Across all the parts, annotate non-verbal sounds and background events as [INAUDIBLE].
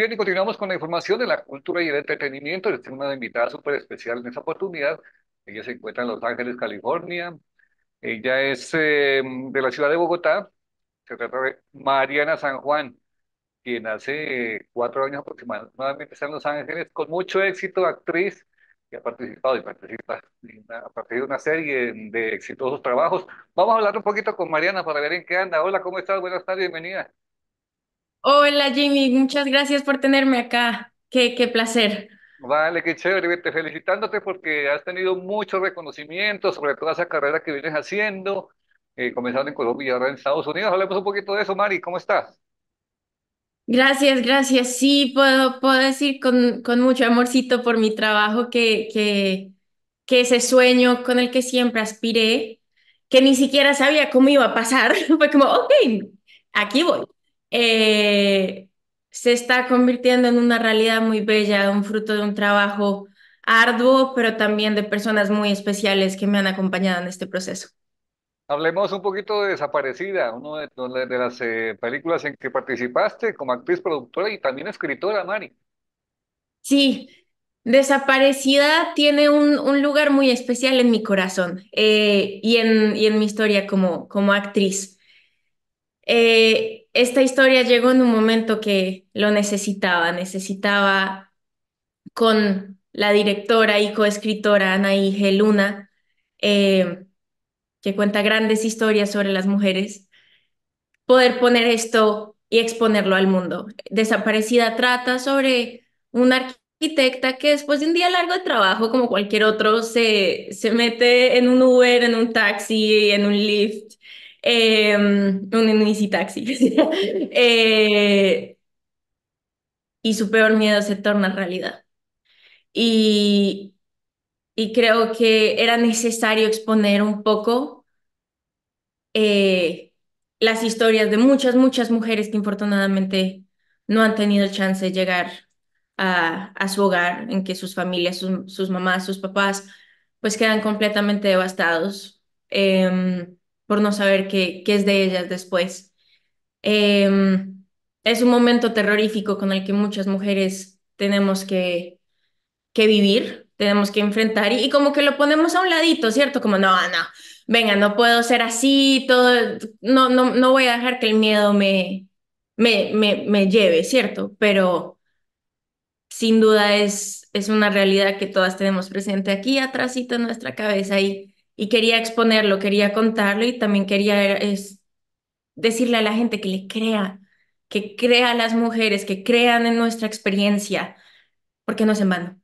bien, y continuamos con la información de la cultura y el entretenimiento. Les tengo una invitada súper especial en esta oportunidad. Ella se encuentra en Los Ángeles, California. Ella es eh, de la ciudad de Bogotá. Se trata de Mariana San Juan, quien hace eh, cuatro años aproximadamente está en Los Ángeles, con mucho éxito, actriz, que ha participado y participa a partir de una serie de exitosos trabajos. Vamos a hablar un poquito con Mariana para ver en qué anda. Hola, ¿cómo estás? Buenas tardes, bienvenida. Hola Jimmy, muchas gracias por tenerme acá. Qué, placer. Vale, qué chévere, felicitándote porque has tenido mucho reconocimiento sobre toda esa carrera que vienes haciendo, eh, comenzando en Colombia y ahora en Estados Unidos. Hablemos un poquito de eso, Mari, ¿cómo estás? Gracias, gracias. Sí, puedo, puedo decir con, con mucho amorcito por mi trabajo que, que, que ese sueño con el que siempre aspiré, que ni siquiera sabía cómo iba a pasar, [LAUGHS] fue como, ok, aquí voy. Eh, se está convirtiendo en una realidad muy bella, un fruto de un trabajo arduo, pero también de personas muy especiales que me han acompañado en este proceso. Hablemos un poquito de Desaparecida, una de, las eh, películas en que participaste como actriz, productora y también escritora, Mari. Sí, Desaparecida tiene un, un lugar muy especial en mi corazón eh, y, en, y en mi historia como, como actriz esta historia llegó en un momento que lo necesitaba, necesitaba con la directora y coescritora Anaí Luna, eh, que cuenta grandes historias sobre las mujeres, poder poner esto y exponerlo al mundo. Desaparecida trata sobre una arquitecta que después de un día largo de trabajo, como cualquier otro, se, se mete en un Uber, en un taxi, en un lift. Em, [LAUGHS] eh, un easy taxi. y su peor miedo se torna realidad. Y, y creo que era necesario exponer un poco eh, las historias de muchas, muchas mujeres que infortunadamente no han tenido chance de llegar a, a su hogar, en que sus familias, sus, sus mamás, sus papás, pues quedan completamente devastados. Eh, por no saber qué, qué es de ellas después. Em, es un momento terrorífico con el que muchas mujeres tenemos que, que vivir, tenemos que enfrentar y, como que lo ponemos a un ladito, ¿cierto? Como, no, no, venga, no puedo ser así, todo, no, no, no voy a dejar que el miedo me, me, me, lleve, ¿cierto? Pero sin duda es, es una realidad que todas tenemos presente aquí atrásito en nuestra cabeza y y quería exponerlo, quería contarlo y también quería es, decirle a la gente que le crea, que crea a las mujeres, que crean en nuestra experiencia, porque no es en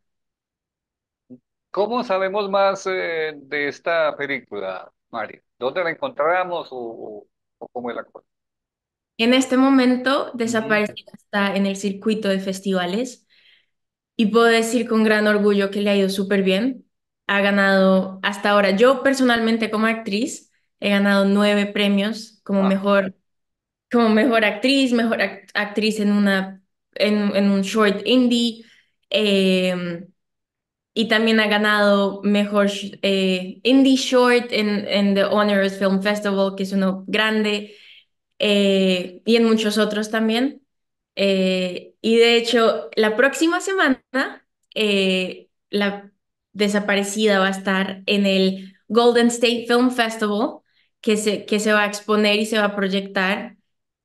¿Cómo sabemos más eh, de esta película, Mari? ¿Dónde la encontramos o, cómo es la cosa? En este momento desaparecida está en el circuito de festivales y puedo decir con gran orgullo que le ha ido súper bien ha ganado hasta ahora. Yo personalmente como actriz he ganado nueve premios como mejor, como mejor actriz, mejor actriz en, una, en, un short indie. Em, y también ha ganado mejor eh, indie short en, en, The Honors Film Festival, que es uno grande, eh, y en muchos otros también. Eh, y de hecho, la próxima semana, la desaparecida va a estar en el Golden State Film Festival, que se, que se va a exponer y se va a proyectar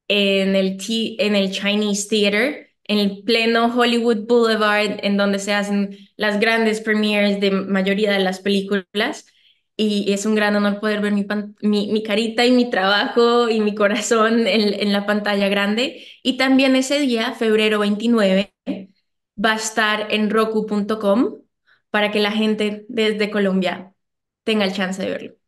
en el, en el Chinese Theater, en el pleno Hollywood Boulevard, en donde se hacen las grandes premieres de mayoría de las películas. Y es un gran honor poder ver mi, carita y mi trabajo y mi corazón en, en la pantalla grande. Y también ese día, febrero 29, va a estar en roku.com para que la gente desde Colombia tenga el chance de verlo.